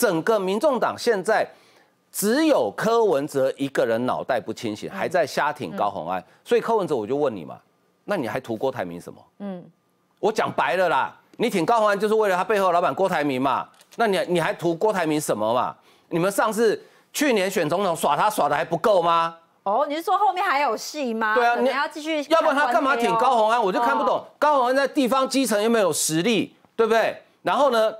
整个民众党现在只有柯文哲一个人脑袋不清醒，还在瞎挺高洪安。所以柯文哲，我就问你嘛，那你还图郭台铭什么？嗯，我讲白了啦，你挺高洪安就是为了他背后老板郭台铭嘛。那你你还图郭台铭什么嘛？你们上次去年选总统耍他耍的还不够吗？哦，你是说后面还有戏吗？对啊，你要继续，要不然他干嘛挺高洪安？我就看不懂，高洪安在地方基层又没有实力，对不对？然后呢？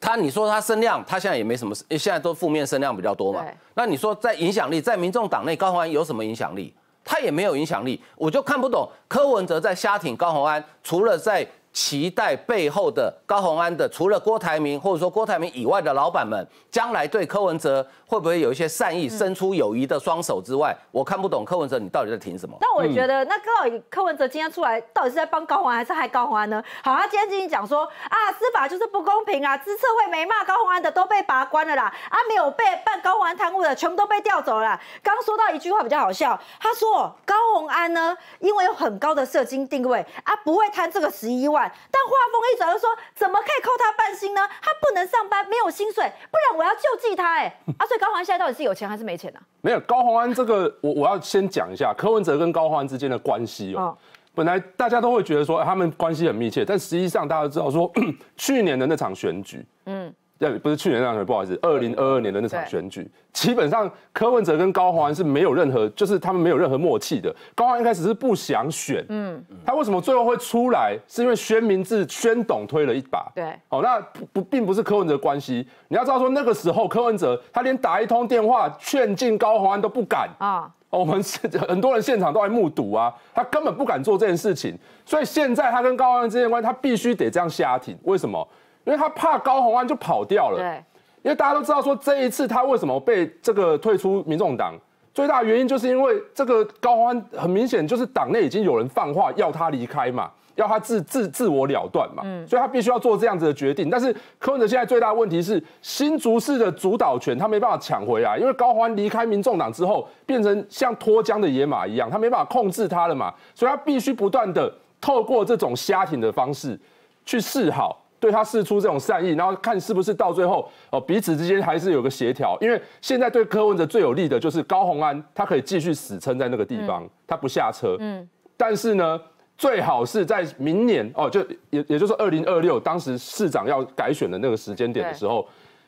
他你说他声量，他现在也没什么，现在都负面声量比较多嘛。那你说在影响力，在民众党内高宏安有什么影响力？他也没有影响力，我就看不懂柯文哲在瞎挺高宏安，除了在。期待背后的高宏安的，除了郭台铭，或者说郭台铭以外的老板们，将来对柯文哲会不会有一些善意、伸出友谊的双手之外，我看不懂柯文哲你到底在挺什么？那我觉得，那到底柯文哲今天出来，到底是在帮高安还是害高宏安呢？好，他今天今天讲说，啊，司法就是不公平啊，知策会没骂高宏安的都被拔关了啦，啊，没有被办高安贪污的全部都被调走了。啦。刚说到一句话比较好笑，他说高宏安呢，因为有很高的社经定位啊，不会贪这个十一万。但话锋一转又说，怎么可以扣他半薪呢？他不能上班，没有薪水，不然我要救济他。哎，啊，所以高宏安现在到底是有钱还是没钱呢？没有高宏安这个，我我要先讲一下柯文哲跟高宏安之间的关系哦。本来大家都会觉得说他们关系很密切，但实际上大家都知道说，去年的那场选举，嗯。那不是去年那场，不好意思，二零二二年的那场选举，基本上柯文哲跟高虹安是没有任何，就是他们没有任何默契的。高虹安一开始是不想选，嗯，他为什么最后会出来？是因为宣明志、宣董推了一把，对，好，那不并不是柯文哲关系。你要知道说那个时候柯文哲他连打一通电话劝进高虹安都不敢啊，我们很多人现场都来目睹啊，他根本不敢做这件事情，所以现在他跟高虹安之间关系，他必须得这样下停。为什么？因为他怕高红安就跑掉了。对，因为大家都知道说这一次他为什么被这个退出民众党，最大的原因就是因为这个高宏安很明显就是党内已经有人放话要他离开嘛，要他自自自我了断嘛。嗯，所以他必须要做这样子的决定。但是柯文哲现在最大的问题是新竹市的主导权他没办法抢回来，因为高宏安离开民众党之后变成像脱缰的野马一样，他没办法控制他了嘛，所以他必须不断的透过这种瞎挺的方式去示好。对他示出这种善意，然后看是不是到最后哦，彼此之间还是有个协调。因为现在对柯文哲最有利的就是高洪安，他可以继续死撑在那个地方，他不下车。嗯。但是呢，最好是在明年哦，就也也就是二零二六，当时市长要改选的那个时间点的时候，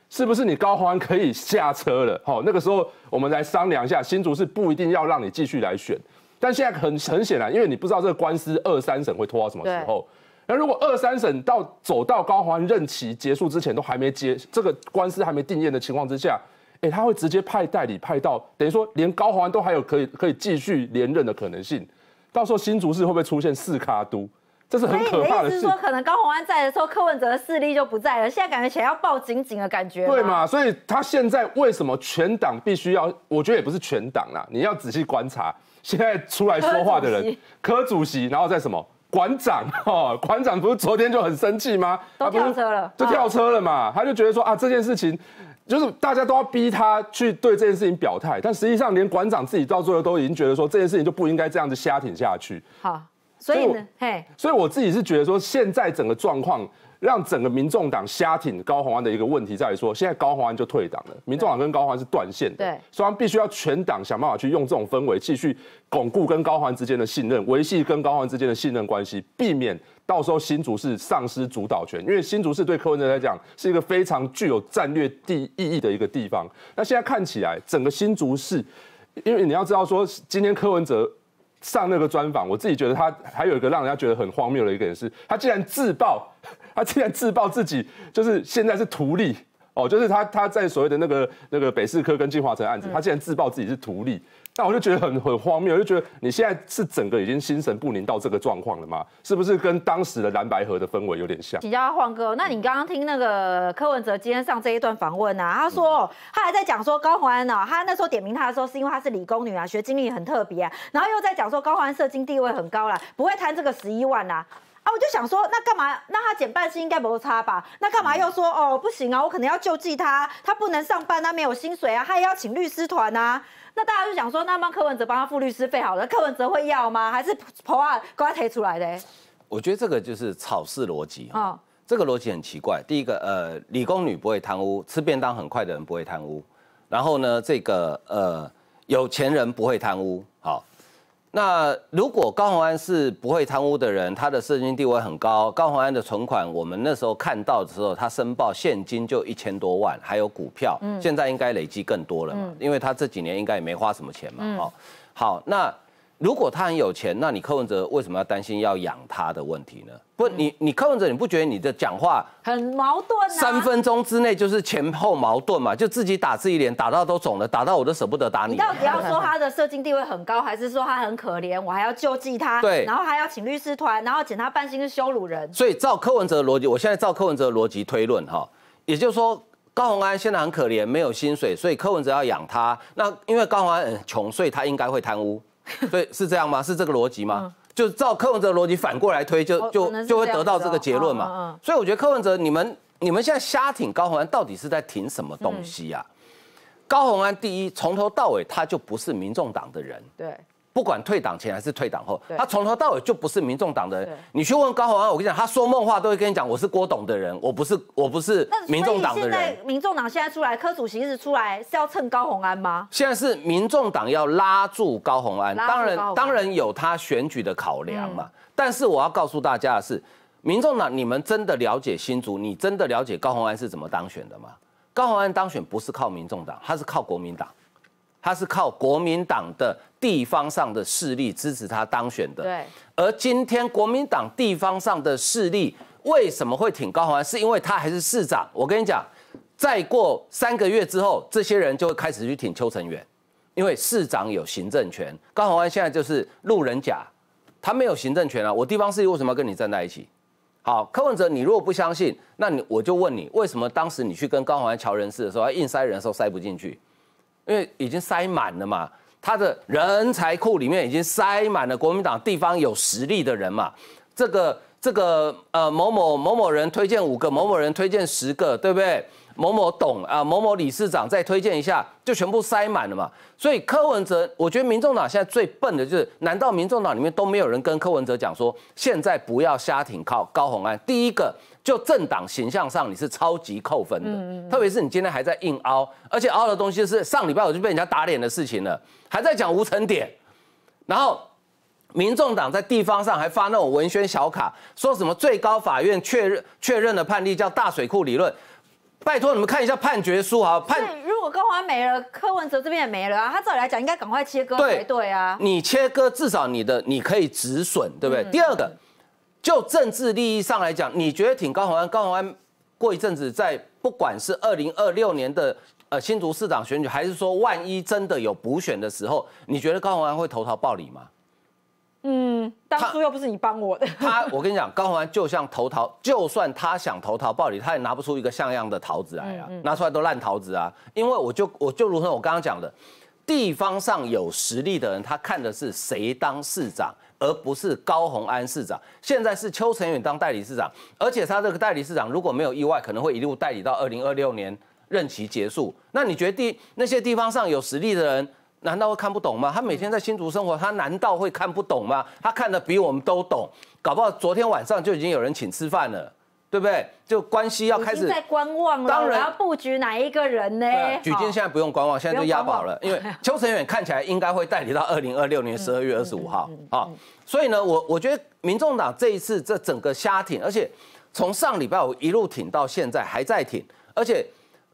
是不是你高洪安可以下车了？好，那个时候我们来商量一下，新竹是不一定要让你继续来选。但现在很很显然，因为你不知道这个官司二三审会拖到什么时候。那如果二三省到走到高华安任期结束之前都还没结这个官司还没定验的情况之下，哎，他会直接派代理派到，等于说连高华安都还有可以可以继续连任的可能性。到时候新竹市会不会出现四卡都？这是很可怕的就是说可能高华安在的时候柯文哲的势力就不在了，现在感觉钱要抱紧紧的感觉。对嘛？所以他现在为什么全党必须要？我觉得也不是全党啦，你要仔细观察现在出来说话的人，柯主席，然后再什么？馆长 哦，馆长不是昨天就很生气吗？都跳车了，就跳车了嘛。他就觉得说啊，这件事情就是大家都要逼他去对这件事情表态，但实际上连馆长自己到最后都已经觉得说这件事情就不应该这样子瞎挺下去。好，所以呢，嘿，所以我自己是觉得说现在整个状况。让整个民众党瞎挺高宏安的一个问题，在说现在高宏安就退党了，民众党跟高虹安是断线的，双方必须要全党想办法去用这种氛围继续巩固跟高虹安之间的信任，维系跟高虹安之间的信任关系，避免到时候新竹市丧失主导权，因为新竹市对柯文哲来讲是一个非常具有战略地意义的一个地方。那现在看起来，整个新竹市，因为你要知道说，今天柯文哲上那个专访，我自己觉得他还有一个让人家觉得很荒谬的一个人是，他竟然自爆。他竟然自曝自己就是现在是图利哦，就是他他在所谓的那个那个北市科跟金华城案子，他竟然自曝自己是图利，那我就觉得很很荒谬，就觉得你现在是整个已经心神不宁到这个状况了吗？是不是跟当时的蓝白河的氛围有点像？请教晃哥，那你刚刚听那个柯文哲今天上这一段访问啊，他说他还在讲说高虹安啊，他那时候点名他的时候是因为他是理工女啊，学经历很特别啊，然后又在讲说高虹安涉地位很高了，不会贪这个十一万啊。啊，我就想说，那干嘛？那他减半薪应该不差吧？那干嘛又说哦不行啊？我可能要救济他，他不能上班，他没有薪水啊，他也要请律师团呐。那大家就想说，那帮柯文哲帮他付律师费好了。柯文哲会要吗？还是婆啊，给他提出来的？我觉得这个就是炒事逻辑啊，这个逻辑很奇怪。第一个，呃，理工女不会贪污，吃便当很快的人不会贪污。然后呢，这个，呃，有钱人不会贪污。好。那如果高鸿安是不会贪污的人，他的社经地位很高。高鸿安的存款，我们那时候看到的时候，他申报现金就一千多万，还有股票，现在应该累积更多了嘛？因为他这几年应该也没花什么钱嘛。好，好，那。如果他很有钱，那你柯文哲为什么要担心要养他的问题呢？不，你你柯文哲，你不觉得你的讲话很矛盾？三分钟之内就是前后矛盾嘛，就自己打自己脸，打到都肿了，打到我都舍不得打你。你底要说他的社经地位很高，还是说他很可怜，我还要救济他？对，然后还要请律师团，然后请他办刑事羞辱人。所以照柯文哲的逻辑，我现在照柯文哲的逻辑推论哈，也就是说高虹安现在很可怜，没有薪水，所以柯文哲要养他。那因为高虹安很穷，所以他应该会贪污。对，是这样吗？是这个逻辑吗？就照柯文哲逻辑反过来推，就就就会得到这个结论嘛。所以我觉得柯文哲，你们你们现在瞎挺高洪安，到底是在挺什么东西呀？高洪安第一，从头到尾他就不是民众党的人。对。不管退党前还是退党后，他从头到尾就不是民众党的人。你去问高鸿安，我跟你讲，他说梦话都会跟你讲，我是郭董的人，我不是，我不是民众党的人。现在民众党现在出来科主席是出来是要蹭高鸿安吗？现在是民众党要拉住高鸿安，当然当然有他选举的考量嘛。但是我要告诉大家的是，民众党，你们真的了解新竹？你真的了解高鸿安是怎么当选的吗？高鸿安当选不是靠民众党，他是靠国民党。他是靠国民党的地方上的势力支持他当选的。对。而今天国民党地方上的势力为什么会挺高宏安？是因为他还是市长。我跟你讲，再过三个月之后，这些人就会开始去挺邱成元，因为市长有行政权。高宏安现在就是路人甲，他没有行政权啊。我地方势力为什么要跟你站在一起？好，柯文哲，你如果不相信，那你我就问你，为什么当时你去跟高宏安乔人事的时候，硬塞人的时候塞不进去？因为已经塞满了嘛，他的人才库里面已经塞满了国民党地方有实力的人嘛。这个这个呃某某某某人推荐五个，某某人推荐十个，对不对？某某董啊，某某理事长再推荐一下，就全部塞满了嘛。所以柯文哲，我觉得民众党现在最笨的就是，难道民众党里面都没有人跟柯文哲讲说，现在不要瞎挺靠高红安？第一个就政党形象上你是超级扣分的，特别是你今天还在硬凹，而且凹的东西是上礼拜我就被人家打脸的事情了，还在讲无成点，然后。民众党在地方上还发那种文宣小卡，说什么最高法院确认确认的判例叫大水库理论。拜托你们看一下判决书啊！判如果高华安没了，柯文哲这边也没了啊。他照理来讲，应该赶快切割才对啊。你切割至少你的你可以止损，对不对？第二个，就政治利益上来讲，你觉得挺高宏安？高宏安过一阵子在不管是二零二六年的呃新竹市长选举，还是说万一真的有补选的时候，你觉得高宏安会投桃报李吗？嗯，当初又不是你帮我的。他，我跟你讲，高红安就像投桃，就算他想投桃报李，他也拿不出一个像样的桃子来啊！拿出来都烂桃子啊！因为我就我就如同我刚刚讲的，地方上有实力的人，他看的是谁当市长，而不是高红安市长。现在是邱成远当代理市长，而且他这个代理市长如果没有意外，可能会一路代理到二零二六年任期结束。那你觉得那些地方上有实力的人？难道会看不懂吗？他每天在新竹生活，他难道会看不懂吗？他看的比我们都懂。搞不好昨天晚上就已经有人请吃饭了，对不对？就关系要开始在观望了，当然要布局哪一个人呢？许金现在不用观望，现在就押宝了。因为 邱成远看起来应该会代理到二零二六年十二月二十五号啊。所以呢，我我觉得民众党这一次这整个瞎挺，而且从上礼拜五一路挺到现在还在挺，而且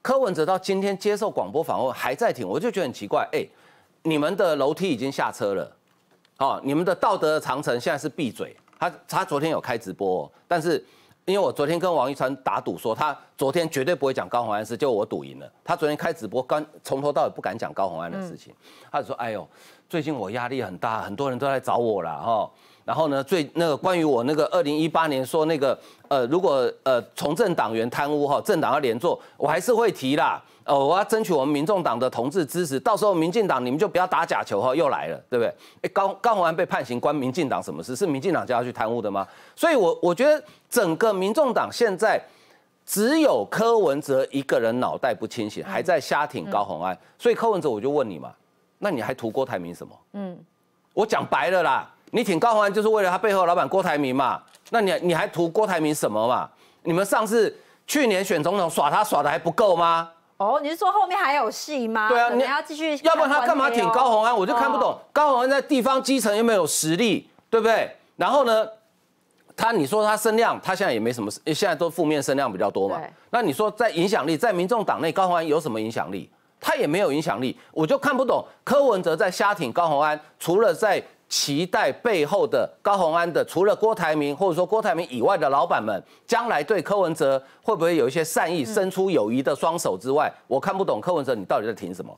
柯文哲到今天接受广播访问还在挺，我就觉得很奇怪，哎。你们的楼梯已经下车了，哦，你们的道德长城现在是闭嘴。他他昨天有开直播，哦，但是因为我昨天跟王一川打赌说他昨天绝对不会讲高宏安的事，就我赌赢了。他昨天开直播，刚从头到尾不敢讲高宏安的事情，他就说：“哎呦，最近我压力很大，很多人都来找我了，哈。”然后呢？最那个关于我那个二零一八年说那个呃，如果呃，从政党员贪污哈，政党要连坐，我还是会提啦。呃，我要争取我们民众党的同志支持，到时候民进党你们就不要打假球哈，又来了，对不对？哎，高高宏安被判刑，关民进党什么事？是民进党就要去贪污的吗？所以，我我觉得整个民众党现在只有柯文哲一个人脑袋不清醒，还在瞎挺高宏安。所以，柯文哲，我就问你嘛，那你还图郭台铭什么？嗯，我讲白了啦。你挺高宏安就是为了他背后老板郭台铭嘛？那你你还图郭台铭什么嘛？你们上次去年选总统耍他耍的还不够吗？哦，你是说后面还有戏吗？对啊，你要继续，要不然他干嘛挺高宏安？我就看不懂高宏安在地方基层又没有实力，对不对？然后呢，他你说他声量，他现在也没什么，现在都负面声量比较多嘛。那你说在影响力，在民众党内高宏安有什么影响力？他也没有影响力，我就看不懂柯文哲在瞎挺高宏安，除了在。期待背后的高鸿安的，除了郭台铭，或者说郭台铭以外的老板们，将来对柯文哲会不会有一些善意，伸出友谊的双手之外，我看不懂柯文哲你到底在挺什么。